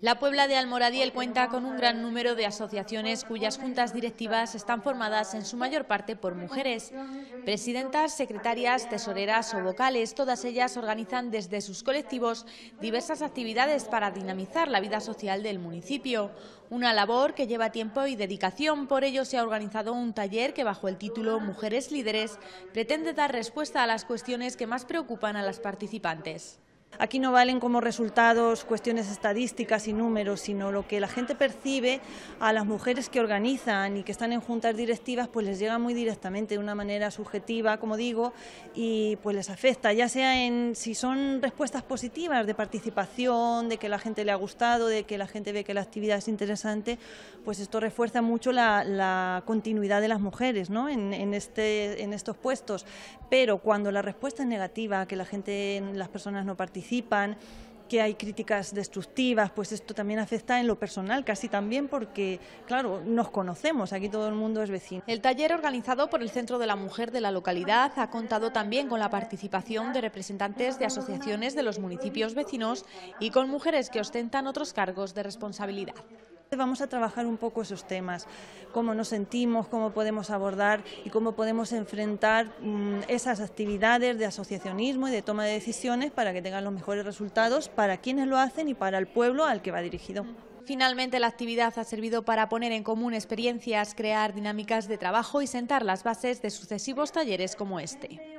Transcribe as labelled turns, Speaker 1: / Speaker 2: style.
Speaker 1: La Puebla de Almoradiel cuenta con un gran número de asociaciones cuyas juntas directivas están formadas en su mayor parte por mujeres. Presidentas, secretarias, tesoreras o vocales, todas ellas organizan desde sus colectivos diversas actividades para dinamizar la vida social del municipio. Una labor que lleva tiempo y dedicación, por ello se ha organizado un taller que bajo el título Mujeres Líderes pretende dar respuesta a las cuestiones que más preocupan a las participantes. Aquí no valen como resultados cuestiones
Speaker 2: estadísticas y números, sino lo que la gente percibe a las mujeres que organizan y que están en juntas directivas, pues les llega muy directamente de una manera subjetiva, como digo, y pues les afecta, ya sea en si son respuestas positivas de participación, de que la gente le ha gustado, de que la gente ve que la actividad es interesante, pues esto refuerza mucho la, continuidad de las mujeres ¿no? en, este, en estos puestos. Pero cuando la respuesta es negativa, que la gente, las personas no participan, participan, que hay críticas destructivas, pues esto también afecta en lo personal, casi también porque, claro, nos conocemos,
Speaker 1: aquí todo el mundo es vecino. El taller organizado por el Centro de la Mujer de la localidad ha contado también con la participación de representantes de asociaciones de los municipios vecinos y con mujeres que ostentan otros cargos de responsabilidad.
Speaker 2: Vamos a trabajar un poco esos temas, cómo nos sentimos, cómo podemos abordar y cómo podemos enfrentar mm, esas actividades de asociacionismo y de toma de decisiones para que tengan los mejores resultados para quienes lo hacen y para el pueblo al que va dirigido.
Speaker 1: Finalmente, la actividad ha servido para poner en común experiencias, crear dinámicas de trabajo y sentar las bases de sucesivos talleres como este.